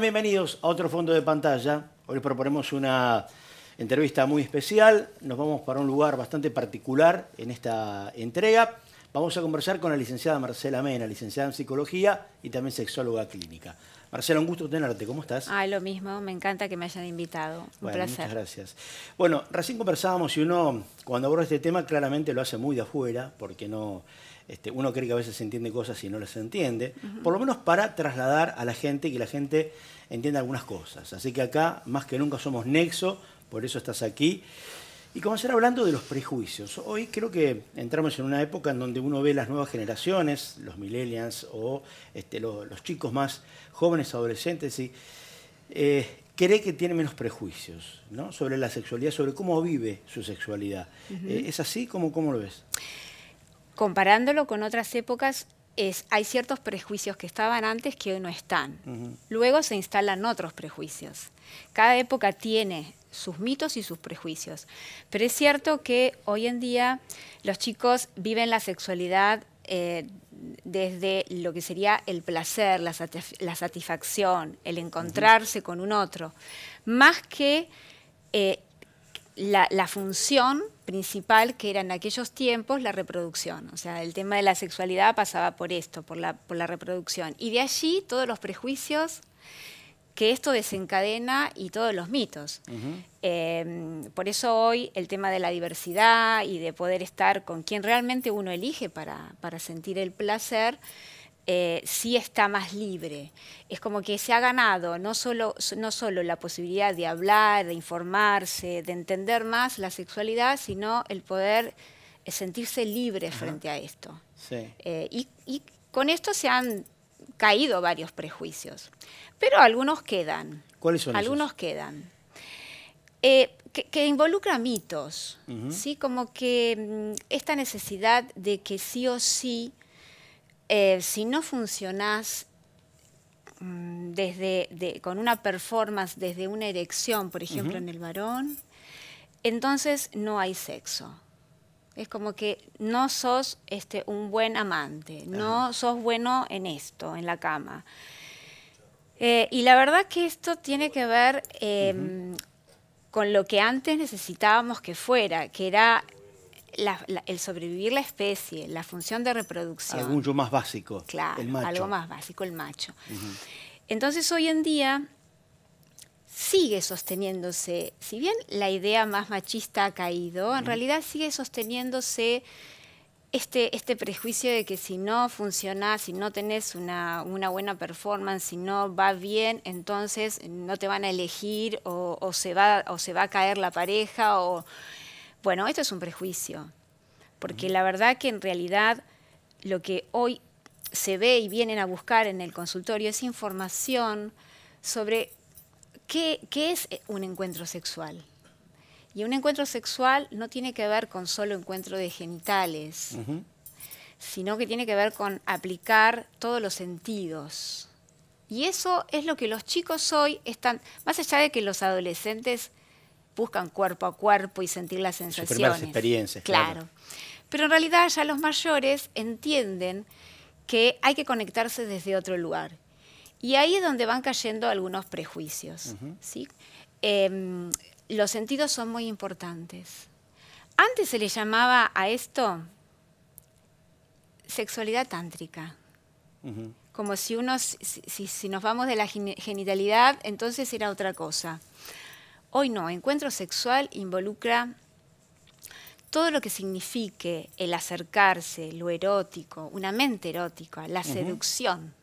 Bienvenidos a otro fondo de pantalla. Hoy les proponemos una entrevista muy especial. Nos vamos para un lugar bastante particular en esta entrega. Vamos a conversar con la licenciada Marcela Mena, licenciada en psicología y también sexóloga clínica. Marcela, un gusto tenerte. ¿Cómo estás? Ah, lo mismo. Me encanta que me hayan invitado. Un placer. Muchas gracias. Bueno, recién conversábamos y uno, cuando aborda este tema, claramente lo hace muy de afuera, porque no este, uno cree que a veces se entiende cosas y no las entiende, por lo menos para trasladar a la gente que la gente entienda algunas cosas. Así que acá, más que nunca, somos nexo, por eso estás aquí. Y comenzar hablando de los prejuicios. Hoy creo que entramos en una época en donde uno ve las nuevas generaciones, los millennials o este, los, chicos más jóvenes, adolescentes, y eh, cree que tiene menos prejuicios ¿no? sobre la sexualidad, sobre cómo vive su sexualidad. Eh, ¿Es así? como ¿Cómo lo ves? comparándolo con otras épocas, hay ciertos prejuicios que estaban antes que hoy no están. Luego se instalan otros prejuicios. Cada época tiene sus mitos y sus prejuicios. Pero es cierto que hoy en día los chicos viven la sexualidad eh, desde lo que sería el placer, la, satisfacción, el encontrarse con un otro, más que eh, la, función principal que era en aquellos tiempos la reproducción. O sea, el tema de la sexualidad pasaba por esto, por la, reproducción. Y de allí todos los prejuicios que esto desencadena y todos los mitos. Eh, por eso hoy el tema de la diversidad y de poder estar con quien realmente uno elige para sentir el placer eh, sí está más libre. Es como que se ha ganado no solo, no solo la posibilidad de hablar, de informarse, de entender más la sexualidad, sino el poder eh, sentirse libre frente a esto. Eh, y, con esto se han caído varios prejuicios, pero algunos quedan. ¿Cuáles son? Algunos quedan. que, involucra mitos, ¿sí? como que mm, esta necesidad de que sí o sí eh, si no funcionás mm, desde, con una performance, desde una erección, por ejemplo, en el varón, entonces no hay sexo. Es como que no sos este, un buen amante, no sos bueno en esto, en la cama. Eh, y la verdad que esto tiene que ver em, con lo que antes necesitábamos que fuera, que era el sobrevivir la especie, la función de reproducción. Algo más básico. el macho. algo más básico, el macho. Entonces hoy en día sigue sosteniéndose, si bien la idea más machista ha caído, en realidad sigue sosteniéndose este, este prejuicio de que si no funciona, si no tenés una, una, buena performance, si no va bien, entonces no te van a elegir o, o, se, va, o se va a caer la pareja o bueno, esto es un prejuicio, porque la verdad que en realidad lo que hoy se ve y vienen a buscar en el consultorio es información sobre qué, es eh, un encuentro sexual. Y un encuentro sexual no tiene que ver con solo encuentro de genitales, sino que tiene que ver con aplicar todos los sentidos. Y eso es lo que los chicos hoy están, más allá de que los adolescentes buscan cuerpo a cuerpo y sentir las sensaciones. experiencias, claro. Pero en realidad ya los mayores entienden que hay que conectarse desde otro lugar. Y ahí es donde van cayendo algunos prejuicios. Em, los sentidos son muy importantes. Antes se le llamaba a esto sexualidad tántrica. Como si, uno, si nos vamos de la genitalidad, entonces era otra cosa. Hoy no, encuentro sexual involucra todo lo que signifique el acercarse, lo erótico, una mente erótica, la seducción,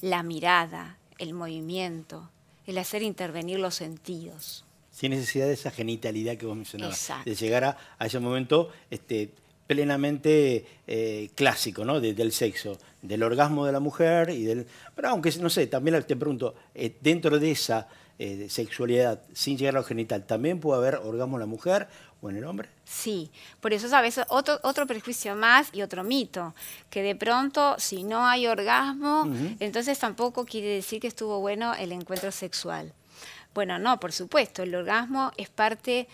la mirada, el movimiento, el hacer intervenir los sentidos. Sin necesidad de esa genitalidad que vos mencionabas, de llegar a, ese momento este, plenamente eh, clásico ¿no? del sexo, del orgasmo de la mujer y del... Pero aunque, no sé, también te pregunto, eh, dentro de esa eh, sexualidad sin llegar a genital, ¿también puede haber orgasmo en la mujer o en el hombre? Sí, por eso sabes, otro, otro prejuicio más y otro mito, que de pronto si no hay orgasmo, entonces tampoco quiere decir que estuvo bueno el encuentro sexual. Bueno, no, por supuesto, el orgasmo es parte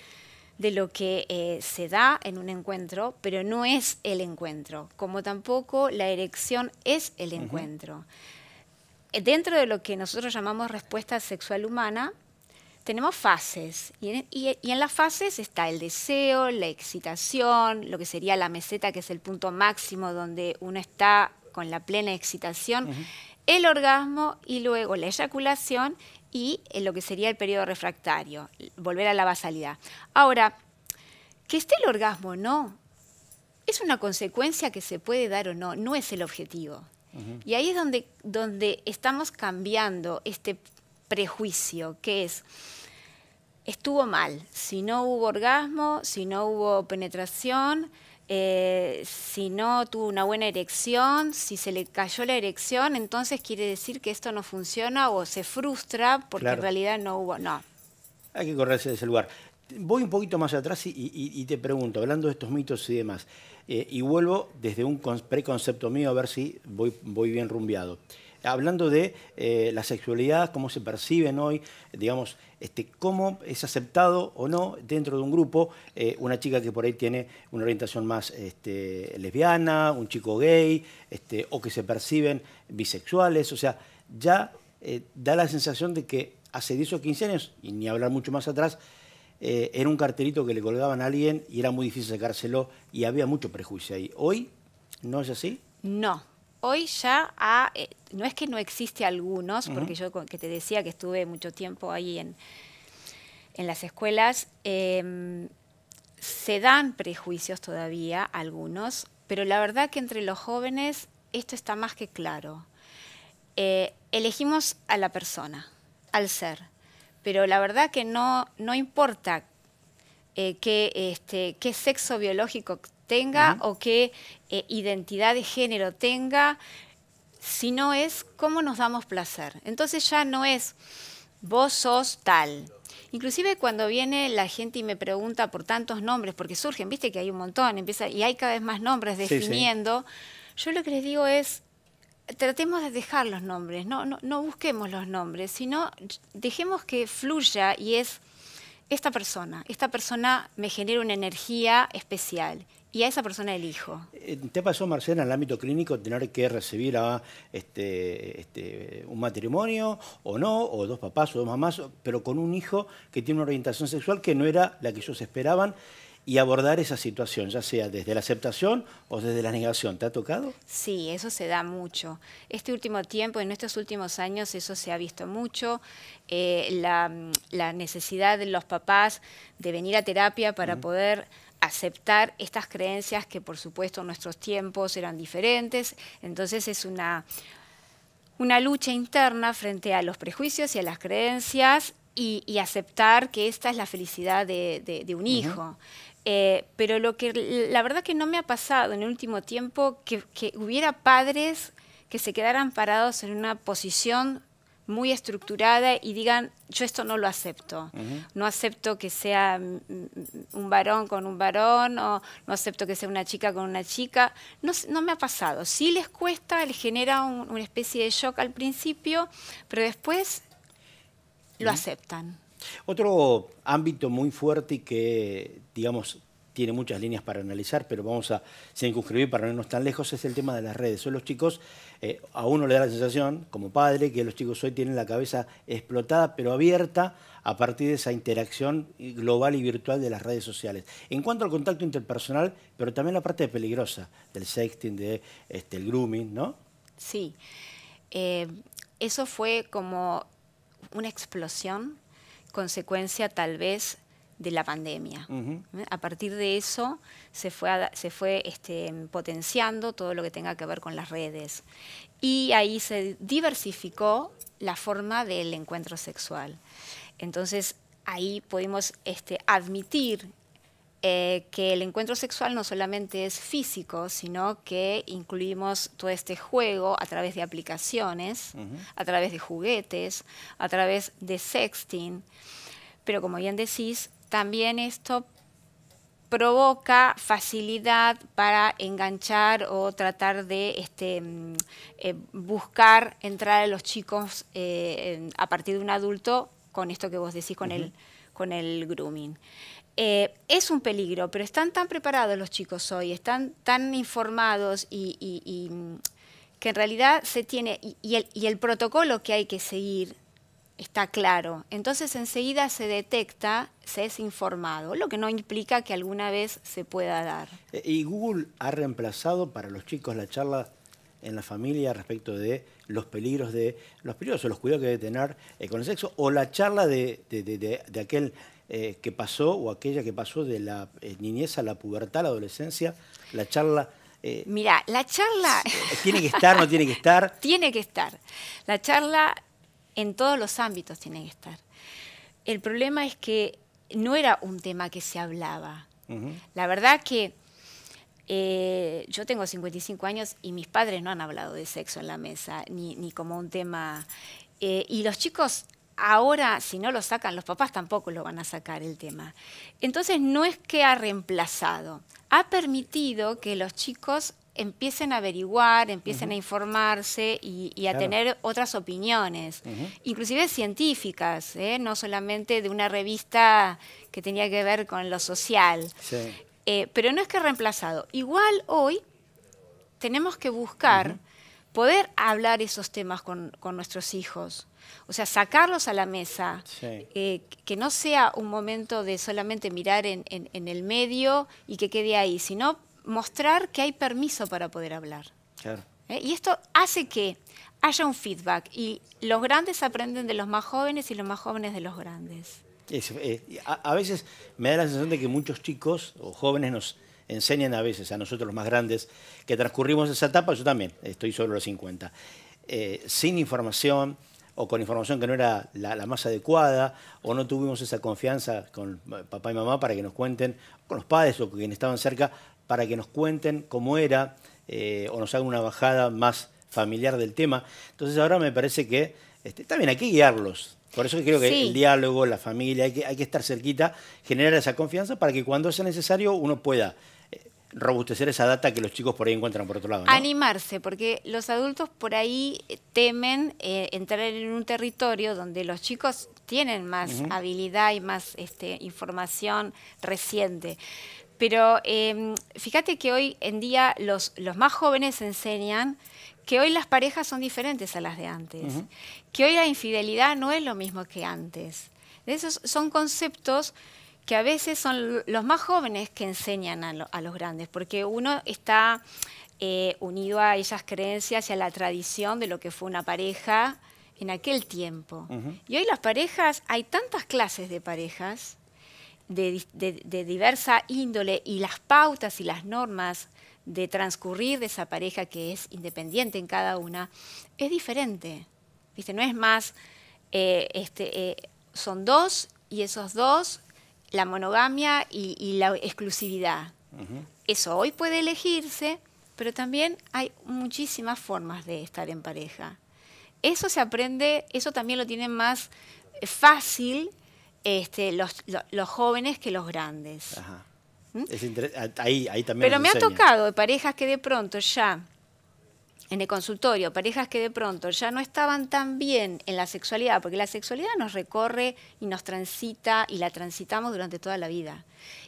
de lo que eh, se da en un encuentro, pero no es el encuentro, como tampoco la erección es el encuentro. Eh, dentro de lo que nosotros llamamos respuesta sexual humana, tenemos fases y en, las fases está el deseo, la excitación, lo que sería la meseta, que es el punto máximo donde uno está con la plena excitación, el orgasmo y luego la eyaculación y eh, lo que sería el periodo refractario, volver a la basalidad. Ahora, que esté el orgasmo o no, es una consecuencia que se puede dar o no, no es el objetivo. Y ahí es donde, donde estamos cambiando este prejuicio, que es, estuvo mal, si no hubo orgasmo, si no hubo penetración, eh, si no tuvo una buena erección, si se le cayó la erección, entonces quiere decir que esto no funciona o se frustra porque en realidad no hubo, no. Hay que correrse de ese lugar. Voy un poquito más atrás y te pregunto, hablando de estos mitos y demás, eh, y vuelvo desde un preconcepto mío a ver si voy, bien rumbiado. Hablando de eh, la sexualidad, cómo se perciben hoy, digamos, este, cómo es aceptado o no dentro de un grupo eh, una chica que por ahí tiene una orientación más este, lesbiana, un chico gay, este, o que se perciben bisexuales. O sea, ya da la sensación de que hace 10 o 15 años, y ni hablar mucho más atrás, eh, era un carterito que le colgaban a alguien y era muy difícil sacárselo y había mucho prejuicio ahí. ¿Hoy no es así? No. Hoy ya ha, ah, eh, no es que no existe algunos, porque yo que te decía que estuve mucho tiempo ahí en, las escuelas, em, se dan prejuicios todavía algunos, pero la verdad que entre los jóvenes esto está más que claro. Eh, elegimos a la persona, al ser pero la verdad que no, no importa eh, este, qué sexo biológico tenga o qué eh, identidad de género tenga, sino es cómo nos damos placer. Entonces ya no es vos sos tal. Inclusive cuando viene la gente y me pregunta por tantos nombres, porque surgen, viste que hay un montón, empieza, y hay cada vez más nombres definiendo, yo lo que les digo es, tratemos de dejar los nombres, no, busquemos los nombres, sino dejemos que fluya y es esta persona, esta persona me genera una energía especial y a esa persona elijo. Eh, ¿Te pasó, Marcela, en el ámbito clínico tener que recibir a este, este, un matrimonio o no, o dos papás o dos mamás, pero con un hijo que tiene una orientación sexual que no era la que ellos esperaban? y abordar esa situación, ya sea desde la aceptación o desde la negación. ¿Te ha tocado? Sí, eso se da mucho. Este último tiempo, en estos últimos años, eso se ha visto mucho. Eh, mm, la, necesidad de los papás de venir a terapia para poder aceptar estas creencias que por supuesto en nuestros tiempos eran diferentes. Entonces es una, una lucha interna frente a los prejuicios y a las creencias y, aceptar que esta es la felicidad de, un hijo. Eh, pero lo que la verdad que no me ha pasado en el último tiempo que, hubiera padres que se quedaran parados en una posición muy estructurada y digan, yo esto no lo acepto. No acepto que sea mm, mm, un varón con un varón o no acepto que sea una chica con una chica. No, me ha pasado. Sí les cuesta, les genera una especie de shock al principio, pero después lo aceptan. Otro ámbito muy fuerte y que, digamos, tiene muchas líneas para analizar, pero vamos a circunscribir para no irnos tan lejos, es el tema de las redes. Son los chicos, eh, a uno le da la sensación, como padre, que los chicos hoy tienen la cabeza explotada, pero abierta a partir de esa interacción global y virtual de las redes sociales. En cuanto al contacto interpersonal, pero también la parte peligrosa del sexting, del de, este, grooming, ¿no? Sí. Eh, eso fue como una explosión consecuencia tal vez de la pandemia. ¿Eh? A partir de eso se fue, se fue este, potenciando todo lo que tenga que ver con las redes. Y ahí se diversificó la forma del encuentro sexual. Entonces ahí pudimos este, admitir eh, que el encuentro sexual no solamente es físico, sino que incluimos todo este juego a través de aplicaciones, a través de juguetes, a través de sexting. Pero como bien decís, también esto provoca facilidad para enganchar o tratar de este, mm, eh, buscar entrar a los chicos eh, a partir de un adulto con esto que vos decís, con el grooming. Eh, es un peligro, pero están tan preparados los chicos hoy, están tan informados y, mm, que en realidad se tiene, y el, protocolo que hay que seguir está claro. Entonces enseguida se detecta, se es informado, lo que no implica que alguna vez se pueda dar. Eh, ¿Y Google ha reemplazado para los chicos la charla en la familia respecto de los peligros de los peligros o los cuidados que debe tener eh, con el sexo o la charla de aquel eh, que pasó o aquella que pasó de la eh, niñez a la pubertad, a la adolescencia, la charla... Eh, Mira, la charla... Eh, ¿Tiene que estar, no tiene que estar? tiene que estar. La charla en todos los ámbitos tiene que estar. El problema es que no era un tema que se hablaba. La verdad que... yo tengo 55 años y mis padres no han hablado de sexo en la mesa, ni, como un tema... y los chicos ahora si no lo sacan los papás tampoco lo van a sacar el tema. Entonces no es que ha reemplazado, ha permitido que los chicos empiecen a averiguar, empiecen a informarse y, a tener otras opiniones, inclusive científicas, ¿eh? no solamente de una revista que tenía que ver con lo social. Eh, pero no es que ha reemplazado. Igual hoy tenemos que buscar poder hablar esos temas con, nuestros hijos. O sea, sacarlos a la mesa, eh, que no sea un momento de solamente mirar en, el medio y que quede ahí, sino mostrar que hay permiso para poder hablar. ¿Eh? Y esto hace que haya un feedback y los grandes aprenden de los más jóvenes y los más jóvenes de los grandes. Eh, a, veces me da la sensación de que muchos chicos o jóvenes nos enseñan a veces a nosotros los más grandes que transcurrimos esa etapa, yo también estoy sobre los 50, eh, sin información o con información que no era la, más adecuada, o no tuvimos esa confianza con eh, papá y mamá para que nos cuenten, con los padres o con quienes estaban cerca, para que nos cuenten cómo era eh, o nos hagan una bajada más familiar del tema. Entonces ahora me parece que también este, hay que guiarlos. Por eso creo que el diálogo, la familia, que, hay que estar cerquita, generar esa confianza para que cuando sea necesario uno pueda robustecer esa data que los chicos por ahí encuentran por otro lado. Animarse, porque los adultos por ahí temen eh, entrar en un territorio donde los chicos tienen más habilidad y más este, información reciente. Pero em, fíjate que hoy en día los, los más jóvenes enseñan que hoy las parejas son diferentes a las de antes, que hoy la infidelidad no es lo mismo que antes. Esos son conceptos que a veces son los más jóvenes que enseñan a, los grandes, porque uno está eh, unido a esas creencias y a la tradición de lo que fue una pareja en aquel tiempo. Y hoy las parejas, hay tantas clases de parejas de, diversa índole y las pautas y las normas de transcurrir de esa pareja que es independiente en cada una, es diferente. ¿Viste? No es más, eh, este, eh, son dos y esos dos la monogamia y, la exclusividad. Eso hoy puede elegirse, pero también hay muchísimas formas de estar en pareja. Eso se aprende, eso también lo tienen más eh, fácil este, los, jóvenes que los grandes. ¿Mm? Pero me ha tocado de parejas que de pronto ya en el consultorio, parejas que de pronto ya no estaban tan bien en la sexualidad, porque la sexualidad nos recorre y nos transita y la transitamos durante toda la vida.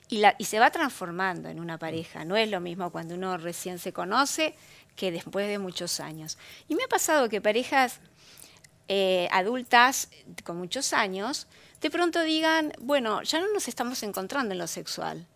Y, se va transformando en una pareja, no es lo mismo cuando uno recién se conoce que después de muchos años. Y me ha pasado que parejas eh, adultas con muchos años, de pronto digan, bueno, ya no nos estamos encontrando en lo sexual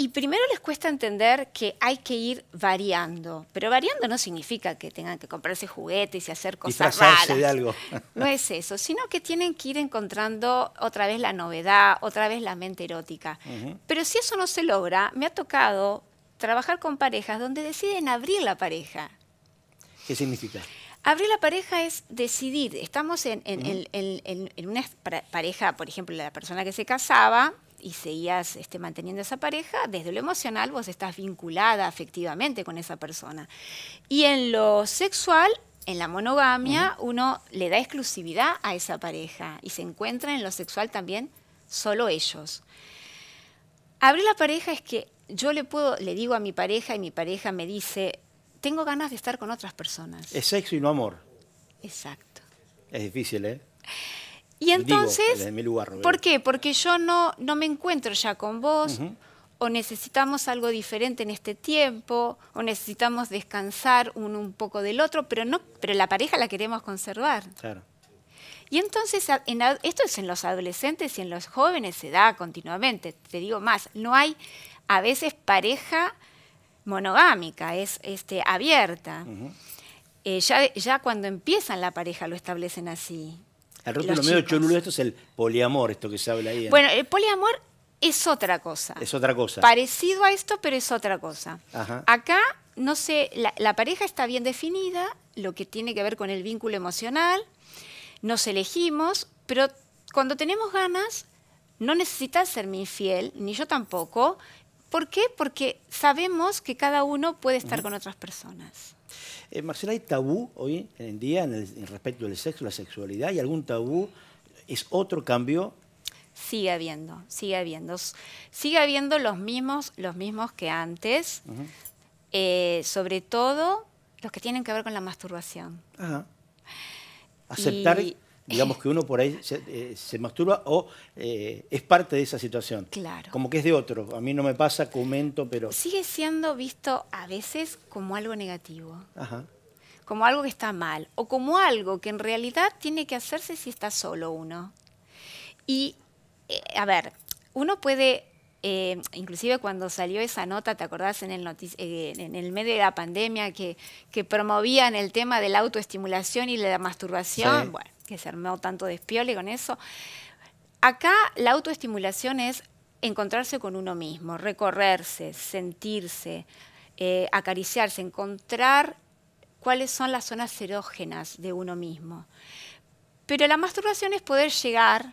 y primero les cuesta entender que hay que ir variando, pero variando no significa que tengan que comprarse juguetes y hacer cosas raras. algo. No es eso, sino que tienen que ir encontrando otra vez la novedad, otra vez la mente erótica. Pero si eso no se logra, me ha tocado trabajar con parejas donde deciden abrir la pareja. ¿Qué significa? Abrir la pareja es decidir. Estamos en, en una pareja, por ejemplo, la persona que se casaba, y seguías este, manteniendo esa pareja, desde lo emocional vos estás vinculada afectivamente con esa persona. Y en lo sexual, en la monogamia, uno le da exclusividad a esa pareja y se encuentra en lo sexual también solo ellos. Abrir la pareja es que yo le puedo, le digo a mi pareja y mi pareja me dice, tengo ganas de estar con otras personas. Es sexo y no amor. Exacto. Es difícil, ¿eh? Y entonces, ¿por qué? Porque yo no, no me encuentro ya con vos, o necesitamos algo diferente en este tiempo, o necesitamos descansar uno un poco del otro, pero, no, pero la pareja la queremos conservar. Claro. Y entonces, esto es en los adolescentes y en los jóvenes, se da continuamente. Te digo más, no hay a veces pareja monogámica, es este, abierta. Eh, ya, ya cuando empiezan la pareja lo establecen así. El medio esto es el poliamor, esto que se habla ahí. Bueno, el poliamor es otra cosa. Es otra cosa. Parecido a esto, pero es otra cosa. Acá, no sé, la, pareja está bien definida, lo que tiene que ver con el vínculo emocional, nos elegimos, pero cuando tenemos ganas, no necesitas mi infiel, ni yo tampoco. ¿Por qué? Porque sabemos que cada uno puede estar con otras personas. Eh, Marcela, ¿hay tabú hoy en día en respecto del sexo, la sexualidad? ¿Hay algún tabú? ¿Es otro cambio? Sigue habiendo, sigue habiendo. Sigue habiendo los mismos, los mismos que antes, eh, sobre todo los que tienen que ver con la masturbación. Aceptar digamos que uno por ahí se, eh, masturba o eh, es parte de esa situación. Claro. Como que es de otro. A mí no me pasa, comento, pero... Sigue siendo visto a veces como algo negativo. Ajá. Como algo que está mal. O como algo que en realidad tiene que hacerse si está solo uno. Y, eh, a ver, uno puede eh, inclusive cuando salió esa nota, ¿te acordás en el, eh, en el medio de la pandemia que, promovían el tema de la autoestimulación y la masturbación? Bueno, que se armó tanto despiole con eso. Acá la autoestimulación es encontrarse con uno mismo, recorrerse, sentirse, eh, acariciarse, encontrar cuáles son las zonas erógenas de uno mismo. Pero la masturbación es poder llegar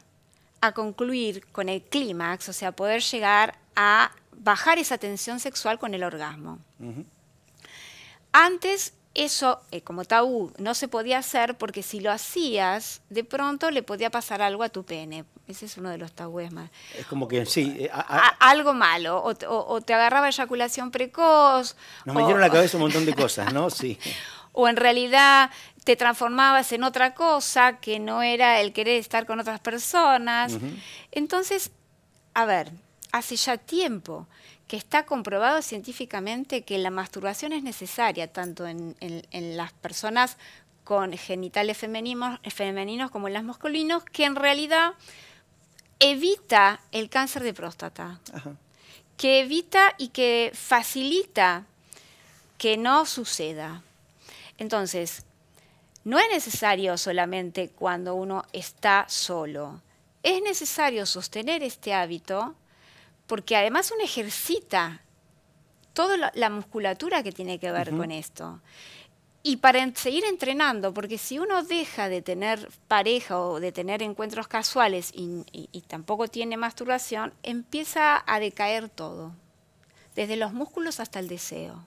a concluir con el clímax, o sea, poder llegar a bajar esa tensión sexual con el orgasmo. Antes eso, eh, como tabú, no se podía hacer porque si lo hacías, de pronto le podía pasar algo a tu pene. Ese es uno de los tabúes más. Es como que sí. Eh, algo malo. O, te agarraba eyaculación precoz. Nos metieron la cabeza un montón de cosas, ¿no? Sí. o en realidad te transformabas en otra cosa que no era el querer estar con otras personas. Entonces, a ver, hace ya tiempo que está comprobado científicamente que la masturbación es necesaria tanto en, las personas con genitales femeninos, como en las masculinos, que en realidad evita el cáncer de próstata, que evita y que facilita que no suceda. Entonces, no es necesario solamente cuando uno está solo. Es necesario sostener este hábito porque además uno ejercita toda la musculatura que tiene que ver con esto. Y para seguir entrenando, porque si uno deja de tener pareja o de tener encuentros casuales y, tampoco tiene masturbación, empieza a decaer todo, desde los músculos hasta el deseo.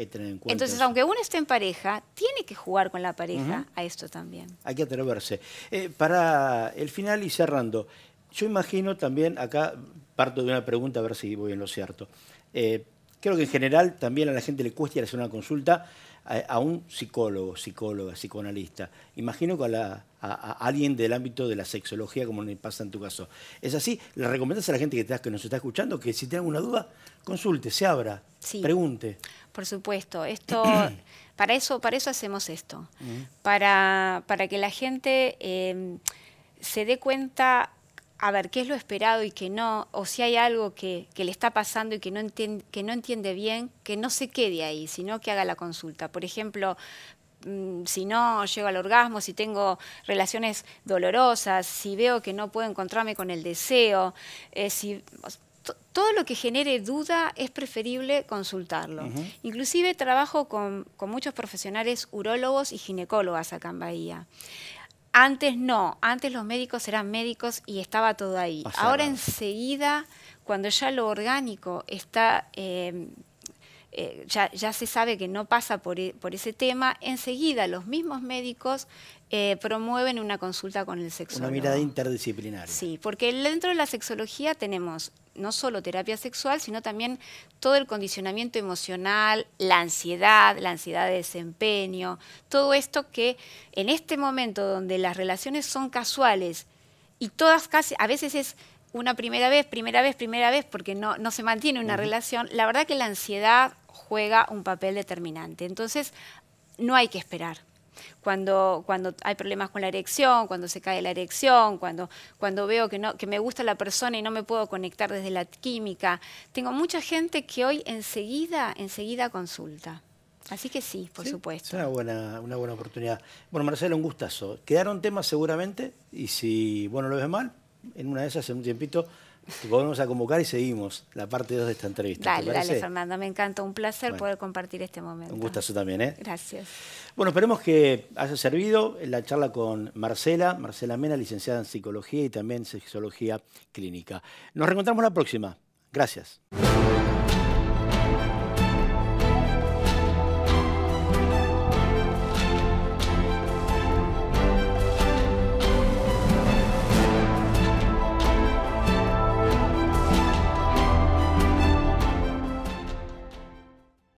Hay que tener en cuenta Entonces, aunque uno esté en pareja, tiene que jugar con la pareja a esto también. Hay que atreverse. Eh, para el final y cerrando, yo imagino también, acá parto de una pregunta a ver si voy en lo cierto. Eh, creo que en general también a la gente le cuesta a hacer una consulta a, un psicólogo, psicóloga, psicoanalista. Imagino que a, la, alguien del ámbito de la sexología, como pasa en tu caso. ¿Es así? ¿Le recomiendas a la gente que, que nos está escuchando que si tiene alguna duda consulte, se abra, pregunte. Por supuesto, esto, para eso, para eso hacemos esto, mm. para, que la gente em, se dé cuenta a ver qué es lo esperado y qué no, o si hay algo que, le está pasando y que no, entiende, que no entiende bien, que no se quede ahí, sino que haga la consulta. Por ejemplo, mm, si no llego al orgasmo, si tengo relaciones dolorosas, si veo que no puedo encontrarme con el deseo, eh, si, todo lo que genere duda es preferible consultarlo. Inclusive trabajo con, muchos profesionales urólogos y ginecólogas acá en Bahía. Antes no, antes los médicos eran médicos y estaba todo ahí. Ahora enseguida, cuando ya lo orgánico está... Eh, eh, ya, se sabe que no pasa por, e, ese tema, enseguida los mismos médicos eh, promueven una consulta con el sexólogo. Una mirada interdisciplinaria. Sí, porque dentro de la sexología tenemos no solo terapia sexual, sino también todo el condicionamiento emocional, la ansiedad, la ansiedad de desempeño, todo esto que en este momento donde las relaciones son casuales y todas casi, a veces es una primera vez, primera vez, primera vez, porque no, se mantiene una relación, la verdad que la ansiedad juega un papel determinante. Entonces, no hay que esperar. Cuando, cuando hay problemas con la erección, cuando se cae la erección, cuando, cuando veo que, no, que me gusta la persona y no me puedo conectar desde la química. Tengo mucha gente que hoy enseguida, enseguida consulta. Así que sí, por supuesto. Es una buena, una buena oportunidad. Bueno, Marcelo, un gustazo. Quedaron temas seguramente y si bueno lo ves mal, en una de esas, en un tiempito, te volvemos a convocar y seguimos la parte 2 de esta entrevista. Dale, dale, Fernando. me encanta. Un placer poder compartir este momento. Un gustazo también, ¿eh? Gracias. Bueno, esperemos que haya servido la charla con Marcela, Marcela Mena, licenciada en Psicología y también Sexología Clínica. Nos reencontramos la próxima. Gracias.